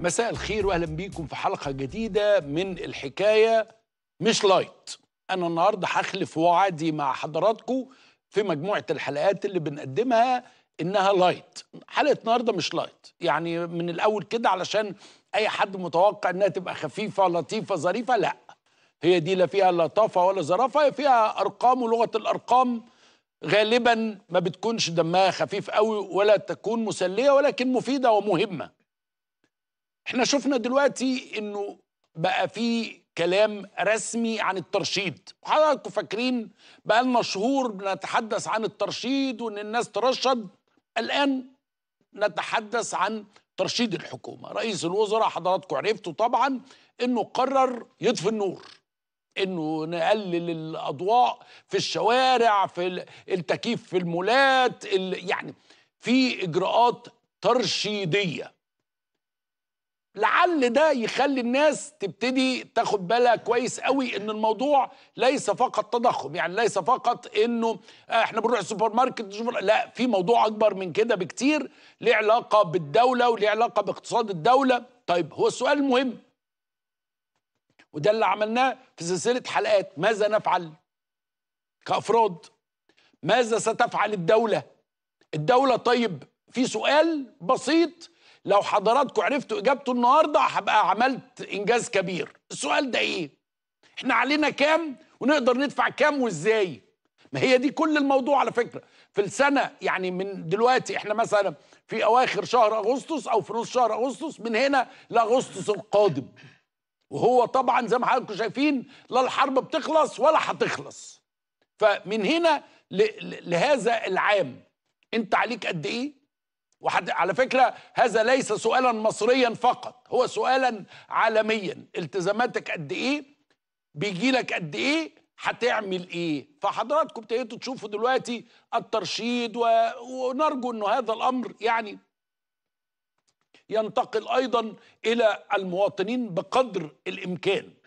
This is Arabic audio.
مساء الخير واهلا بيكم في حلقه جديده من الحكايه مش لايت انا النهارده هخلف وعدي مع حضراتكم في مجموعه الحلقات اللي بنقدمها انها لايت حلقه النهارده مش لايت يعني من الاول كده علشان اي حد متوقع انها تبقى خفيفه لطيفه ظريفه لا هي دي لا فيها لطافه ولا ظرافه هي فيها ارقام ولغه الارقام غالبا ما بتكونش دمها خفيف قوي ولا تكون مسليه ولكن مفيده ومهمه احنا شفنا دلوقتي انه بقى في كلام رسمي عن الترشيد حضراتكم فاكرين بقى لنا شهور بنتحدث عن الترشيد وان الناس ترشد الان نتحدث عن ترشيد الحكومه رئيس الوزراء حضراتكم عرفتوا طبعا انه قرر يطفي النور انه نقلل الاضواء في الشوارع في التكييف في المولات يعني في اجراءات ترشيديه لعل ده يخلي الناس تبتدي تاخد بالها كويس قوي ان الموضوع ليس فقط تضخم يعني ليس فقط انه احنا بنروح السوبر ماركت لا في موضوع اكبر من كده بكتير ليه علاقه بالدوله وليه علاقه باقتصاد الدوله طيب هو السؤال المهم وده اللي عملناه في سلسله حلقات ماذا نفعل كافراد ماذا ستفعل الدوله الدوله طيب في سؤال بسيط لو حضراتكم عرفتوا اجابته النهارده هبقى عملت انجاز كبير السؤال ده ايه احنا علينا كام ونقدر ندفع كام وازاي ما هي دي كل الموضوع على فكره في السنه يعني من دلوقتي احنا مثلا في اواخر شهر اغسطس او في نص شهر اغسطس من هنا لاغسطس القادم وهو طبعا زي ما حضراتكم شايفين لا الحرب بتخلص ولا هتخلص فمن هنا لهذا العام انت عليك قد ايه وحد على فكرة هذا ليس سؤالا مصريا فقط هو سؤالا عالميا التزاماتك قد ايه بيجي لك قد ايه هتعمل ايه فحضراتكم ابتديتوا تشوفوا دلوقتي الترشيد و... ونرجو انه هذا الامر يعني ينتقل ايضا الى المواطنين بقدر الامكان